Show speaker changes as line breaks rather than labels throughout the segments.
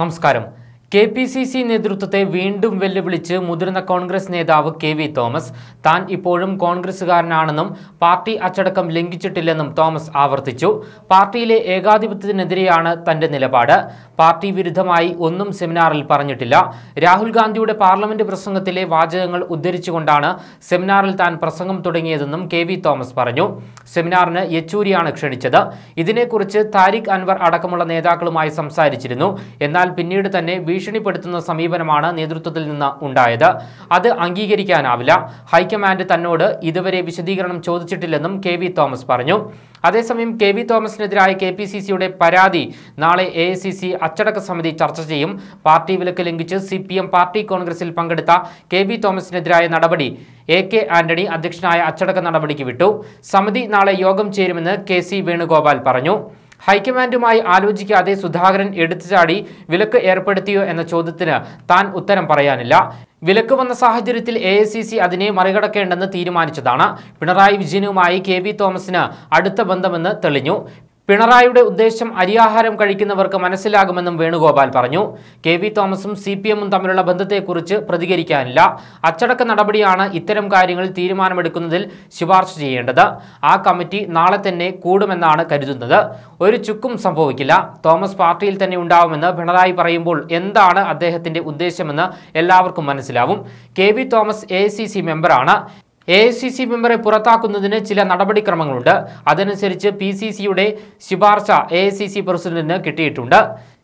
നമസ്കാരം K P C C നേതൃത്വത്തെ വീണ്ടും വെല്ലുവിളിച്ച് മുതിർന്ന കോൺഗ്രസ് നേതാവ് കെ വി തോമസ് താൻ ഇപ്പോഴും കോൺഗ്രസുകാരനാണെന്നും പാർട്ടി അച്ചടക്കം ലംഘിച്ചിട്ടില്ലെന്നും തോമസ് ആവർത്തിച്ചു പാർട്ടിയിലെ ഏകാധിപത്യത്തിനെതിരെയാണ് തന്റെ നിലപാട് പാർട്ടി വിരുദ്ധമായി ഒന്നും സെമിനാറിൽ പറഞ്ഞിട്ടില്ല രാഹുൽ ഗാന്ധിയുടെ പാർലമെന്റ് പ്രസംഗത്തിലെ വാചകങ്ങൾ ഉദ്ധരിച്ചുകൊണ്ടാണ് സെമിനാറിൽ താൻ പ്രസംഗം തുടങ്ങിയതെന്നും കെ വി തോമസ് പറഞ്ഞു സെമിനാറിന് യെച്ചൂരിയാണ് ക്ഷണിച്ചത് ഇതിനെക്കുറിച്ച് താരിഖ് അൻവർ അടക്കമുള്ള നേതാക്കളുമായി സംസാരിച്ചിരുന്നു എന്നാൽ പിന്നീട് തന്നെ ഭീഷണിപ്പെടുത്തുന്ന സമീപനമാണ് നേതൃത്വത്തിൽ നിന്ന് ഉണ്ടായത് അത് അംഗീകരിക്കാനാവില്ല ഹൈക്കമാൻഡ് തന്നോട് ഇതുവരെ വിശദീകരണം ചോദിച്ചിട്ടില്ലെന്നും കെ വി തോമസ് പറഞ്ഞു അതേസമയം കെ വി തോമസിനെതിരായ കെ പി സി സിയുടെ പരാതി നാളെ എ ഐ സി സി അച്ചടക്ക സമിതി ചർച്ച ചെയ്യും പാർട്ടി വിലക്ക് ലംഘിച്ച് സി പി എം പാർട്ടി കോൺഗ്രസിൽ പങ്കെടുത്ത കെ വി തോമസിനെതിരായ നടപടി എ കെ ആന്റണി അധ്യക്ഷനായ അച്ചടക്ക നടപടിക്ക് വിട്ടു സമിതി നാളെ യോഗം ചേരുമെന്ന് കെ സി വേണുഗോപാൽ പറഞ്ഞു ഹൈക്കമാൻഡുമായി ആലോചിക്കാതെ സുധാകരൻ എടുത്തുചാടി വിലക്ക് ഏർപ്പെടുത്തിയോ എന്ന ചോദ്യത്തിന് താൻ ഉത്തരം പറയാനില്ല വിലക്ക് വന്ന സാഹചര്യത്തിൽ എ ഐ സി സി അതിനെ മറികടക്കേണ്ടെന്ന് തീരുമാനിച്ചതാണ് പിണറായി വിജയനുമായി കെ വി തോമസിന് അടുത്ത ബന്ധമെന്ന് തെളിഞ്ഞു പിണറായിയുടെ ഉദ്ദേശം അരിയാഹാരം കഴിക്കുന്നവർക്ക് മനസ്സിലാകുമെന്നും വേണുഗോപാൽ പറഞ്ഞു കെ വി തോമസും സി പി എമ്മും തമ്മിലുള്ള ബന്ധത്തെക്കുറിച്ച് പ്രതികരിക്കാനില്ല അച്ചടക്ക നടപടിയാണ് ഇത്തരം കാര്യങ്ങൾ തീരുമാനമെടുക്കുന്നതിൽ ശുപാർശ ചെയ്യേണ്ടത് ആ കമ്മിറ്റി നാളെ തന്നെ കൂടുമെന്നാണ് കരുതുന്നത് ഒരു ചുക്കും സംഭവിക്കില്ല തോമസ് പാർട്ടിയിൽ തന്നെ ഉണ്ടാവുമെന്ന് പിണറായി പറയുമ്പോൾ എന്താണ് അദ്ദേഹത്തിന്റെ ഉദ്ദേശമെന്ന് എല്ലാവർക്കും മനസ്സിലാവും K V Thomas A C C മെമ്പറാണ് എ ഐ സി സി മെമ്പറെ പുറത്താക്കുന്നതിന് ചില നടപടിക്രമങ്ങളുണ്ട് അതനുസരിച്ച് പി സി സിയുടെ ശുപാർശ എ ഐ സി സി പ്രസിഡന്റിന് കിട്ടിയിട്ടുണ്ട്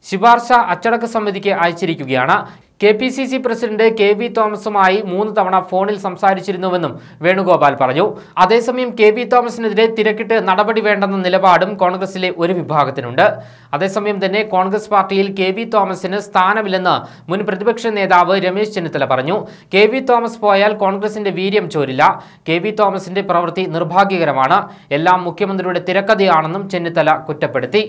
ശുപാർശ അച്ചടക്ക സമിതിക്ക് അയച്ചിരിക്കുകയാണ് K P C C president K V തോമസുമായി മൂന്ന് തവണ ഫോണിൽ സംസാരിച്ചിരുന്നുവെന്നും വേണുഗോപാൽ പറഞ്ഞു അതേസമയം കെ വി തോമസിനെതിരെ തിരക്കിട്ട് നടപടി വേണ്ടെന്ന നിലപാടും കോൺഗ്രസിലെ ഒരു വിഭാഗത്തിനുണ്ട് അതേസമയം തന്നെ കോൺഗ്രസ് പാർട്ടിയിൽ കെ വി തോമസിന് സ്ഥാനമില്ലെന്ന് മുൻ പ്രതിപക്ഷ നേതാവ് രമേശ് ചെന്നിത്തല പറഞ്ഞു കെ വി തോമസ് പോയാൽ കോൺഗ്രസിന്റെ വീര്യം ചോരില്ല കെ വി തോമസിന്റെ പ്രവൃത്തി നിർഭാഗ്യകരമാണ് എല്ലാം മുഖ്യമന്ത്രിയുടെ തിരക്കഥയാണെന്നും ചെന്നിത്തല കുറ്റപ്പെടുത്തി